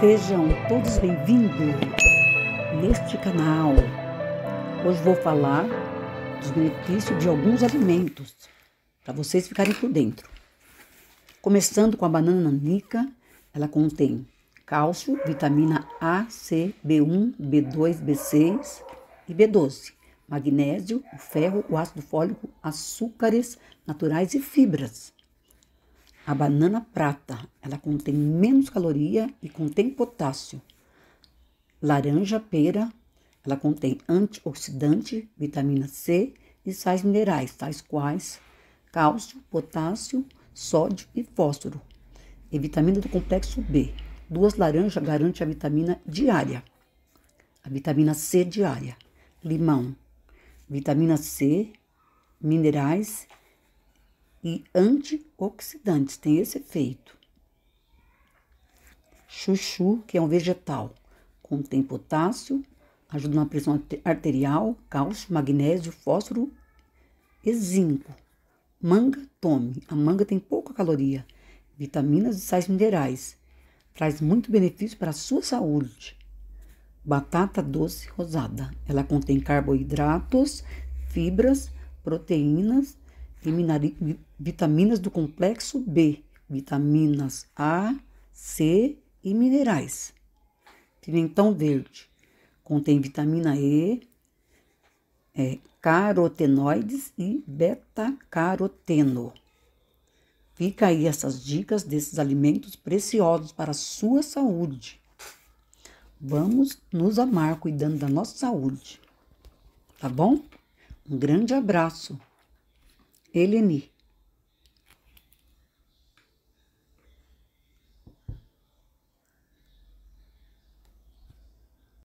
Sejam todos bem-vindos neste canal. Hoje vou falar dos benefícios de alguns alimentos para vocês ficarem por dentro. Começando com a banana nica, ela contém cálcio, vitamina A, C, B1, B2, B6 e B12, magnésio, o ferro, o ácido fólico, açúcares naturais e fibras. A banana prata, ela contém menos caloria e contém potássio. Laranja pera, ela contém antioxidante, vitamina C e sais minerais, tais quais cálcio, potássio, sódio e fósforo. E vitamina do complexo B. Duas laranjas garante a vitamina diária. A vitamina C diária. Limão. Vitamina C, minerais e antioxidantes, tem esse efeito. Chuchu, que é um vegetal, contém potássio, ajuda na pressão arterial, cálcio, magnésio, fósforo e zinco. Manga, tome. A manga tem pouca caloria, vitaminas e sais minerais. Traz muito benefício para a sua saúde. Batata doce rosada. Ela contém carboidratos, fibras, proteínas, vitaminas do complexo B, vitaminas A, C e minerais. Pimentão verde contém vitamina E, é, carotenoides e beta-caroteno. Fica aí essas dicas desses alimentos preciosos para a sua saúde. Vamos nos amar cuidando da nossa saúde. Tá bom? Um grande abraço. Eleni.